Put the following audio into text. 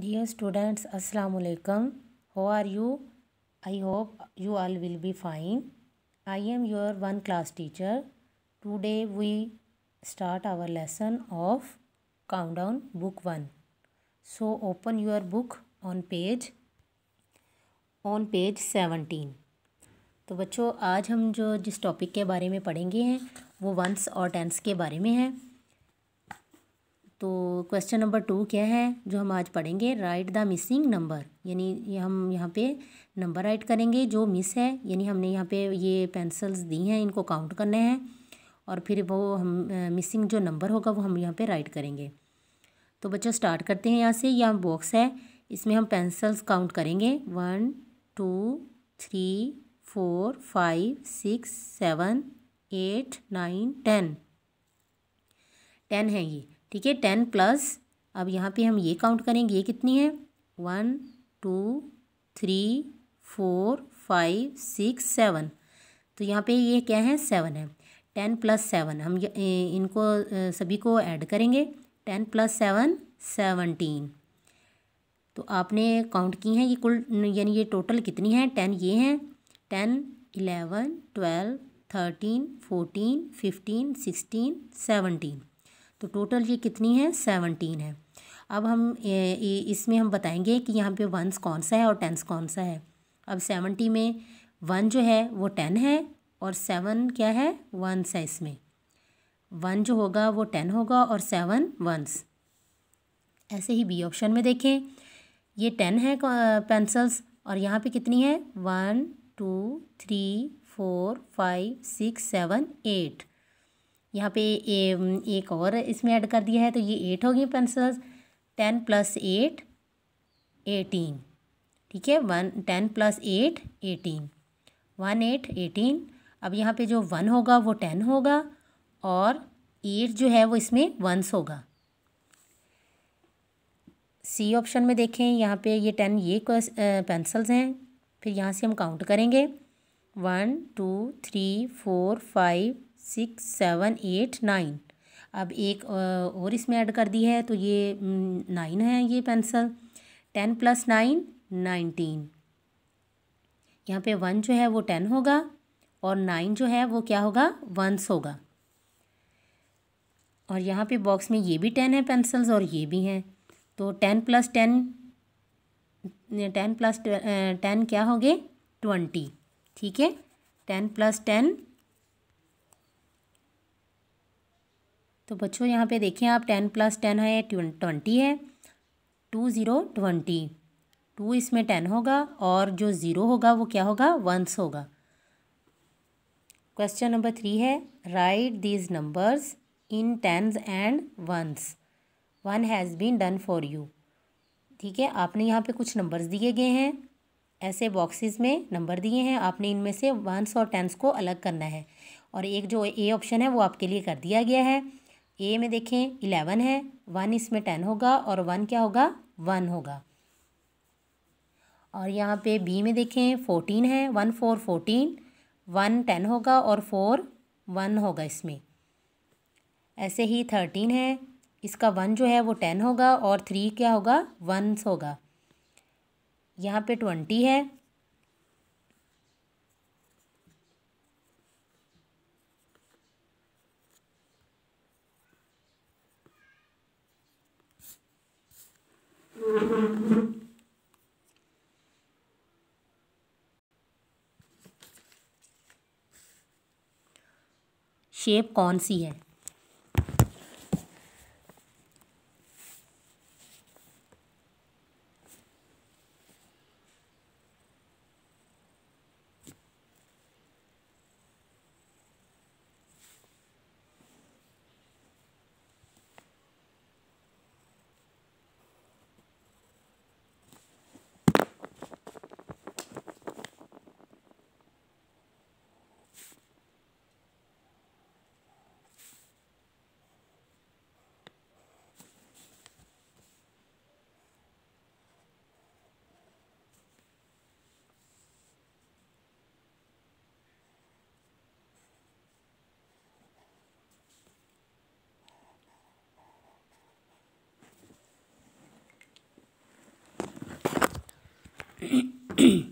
Dear students, Assalamu alaikum. How are you? I hope you all will be fine. I am your one class teacher. Today we start our lesson of countdown book 1. So open your book on page on page 17. तो बच्चों आज हम जो जिस topic के बारे में पढ़ेंगे हैं वो वंस और टेंस के बारे में है तो क्वेश्चन नंबर टू क्या है जो हम आज पढ़ेंगे राइट द मिसिंग नंबर यानी ये हम यहाँ पे नंबर राइट करेंगे जो मिस है यानी हमने यहाँ पे ये पेंसिल्स दी हैं इनको काउंट करने हैं और फिर वो हम मिसिंग जो नंबर होगा वो हम यहाँ पे राइट करेंगे तो बच्चों स्टार्ट करते हैं यहाँ से यहाँ बॉक्स है इसमें हम पेंसिल्स काउंट करेंगे one two three four five six seven eight nine ten ten है ये ठीक है टेन प्लस अब यहाँ पे हम ये काउंट करेंगे ये कितनी है one two three four five six seven तो यहाँ पे ये क्या है सेवन है टेन प्लस सेवन हम इनको सभी को ऐड करेंगे टेन प्लस सेवन सेवनटीन तो आपने काउंट की है ये कुल यानी ये टोटल कितनी है टेन ये हैं ten eleven twelve thirteen fourteen fifteen sixteen seventeen तो टोटल ये कितनी है सेवनटीन है अब हम इसमें हम बताएंगे कि यहाँ पे वंस कौन सा है और टेंस कौन सा है अब सेवनटी में वन जो है वो टेन है और सेवन क्या है वंस है इसमें वन जो होगा वो टेन होगा और सेवन वंस ऐसे ही बी ऑप्शन में देखें ये टेन है पेंसिल्स और यहाँ पे कितनी है one two three four five six seven eight यहाँ पे ए, एक और इसमें ऐड कर दिया है तो ये एट हो गई pencils ten plus eight eighteen ठीक है one ten plus eight eighteen one eight eighteen अब यहाँ पे जो वन होगा वो टेन होगा और एट जो है वो इसमें वंस होगा सी ऑप्शन में देखें यहाँ पे ये टेन ये पेंसिल्स हैं फिर यहाँ से हम काउंट करेंगे one two three four five six seven eight nine अब एक और इसमें ऐड कर दी है तो ये नाइन है ये pencil ten plus nine nineteen यहाँ पे वन जो है वो टेन होगा और नाइन जो है वो क्या होगा वंस होगा और यहाँ पे बॉक्स में ये भी टेन है पेंसिल्स और ये भी हैं तो ten plus ten ten plus ten क्या हो गए ट्वेंटी ठीक है टेन प्लस टेन तो बच्चों यहाँ पे देखें आप टेन प्लस टेन है ट्वेंटी है टू ज़ीरो ट्वेंटी टू इसमें टेन होगा और जो ज़ीरो होगा वो क्या होगा वंस होगा क्वेश्चन नंबर थ्री है right these numbers in tens and ones one has been done for you ठीक है आपने यहाँ पे कुछ नंबर्स दिए गए हैं ऐसे बॉक्सेस में नंबर दिए हैं आपने इनमें से वंस और टेंस को अलग करना है और एक जो ए ऑप्शन है वो आपके लिए कर दिया गया है ए में देखें इलेवन है वन इसमें टेन होगा और वन क्या होगा वन होगा और यहाँ पे बी में देखें फोर्टीन है one four fourteen one ten होगा और फोर वन होगा इसमें ऐसे ही थर्टीन है इसका वन जो है वो टेन होगा और थ्री क्या होगा वन होगा यहाँ पे ट्वेंटी है शेप कौन सी है 嗯。